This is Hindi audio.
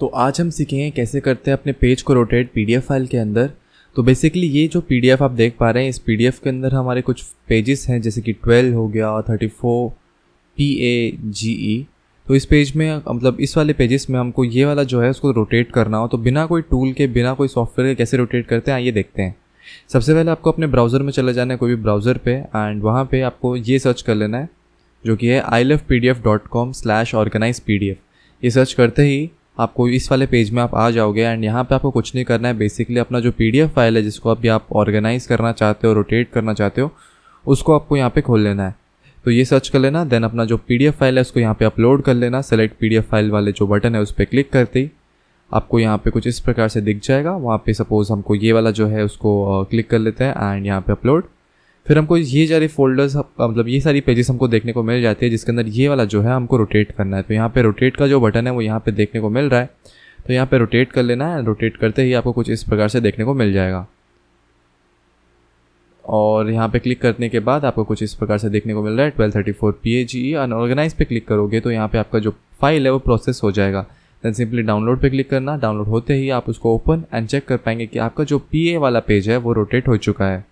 तो आज हम सीखेंगे कैसे करते हैं अपने पेज को रोटेट पीडीएफ फाइल के अंदर तो बेसिकली ये जो पीडीएफ आप देख पा रहे हैं इस पीडीएफ के अंदर हमारे कुछ पेजेस हैं जैसे कि 12 हो गया थर्टी 34 पी ए जी ई तो इस पेज में मतलब इस वाले पेजेस में हमको ये वाला जो है उसको रोटेट करना हो तो बिना कोई टूल के बिना कोई सॉफ्टवेयर के कैसे रोटेट करते हैं आइए देखते हैं सबसे पहले आपको अपने ब्राउज़र में चले जाना है कोई भी ब्राउज़र पे एंड वहाँ पे आपको ये सर्च कर लेना है जो कि है I love P D F dot com slash organize P D F ये सर्च करते ही आपको इस वाले पेज में आप आ जाओगे एंड यहाँ पे आपको कुछ नहीं करना है बेसिकली अपना जो पी फाइल है जिसको अभी आप ऑर्गेनाइज़ करना चाहते हो रोटेट करना चाहते हो उसको आपको यहाँ पे खोल लेना है तो ये सर्च कर लेना देन अपना जो पी फाइल है उसको यहाँ पे अपलोड कर लेना सेलेक्ट पी फाइल वाले जो बटन है उस पर क्लिक करते ही आपको यहाँ पे कुछ इस प्रकार से दिख जाएगा वहाँ पे सपोज़ हमको ये वाला जो है उसको क्लिक कर लेते हैं एंड यहाँ पे अपलोड फिर हमको ये सारे फोल्डर्स मतलब ये सारी पेजेस हमको देखने को मिल जाती है जिसके अंदर ये वाला जो है हमको रोटेट करना है तो यहाँ पे रोटेट का जो बटन है वो यहाँ पे देखने को मिल रहा है तो यहाँ पे रोटेट कर लेना है रोटेट करते ही आपको कुछ इस प्रकार से देखने को मिल जाएगा और यहाँ पे क्लिक करने के बाद आपको कुछ इस प्रकार से देखने को मिल रहा है twelve thirty four P A G unorganize पे क्लिक करोगे तो यहाँ पे आपका जो फाइल है वो प्रोसेस हो जाएगा दैन सिंपली डाउनलोड पे क्लिक करना डाउनलोड होते ही आप उसको ओपन एंड चेक कर पाएंगे कि आपका जो पी ए वाला पेज है वो रोटेट हो चुका है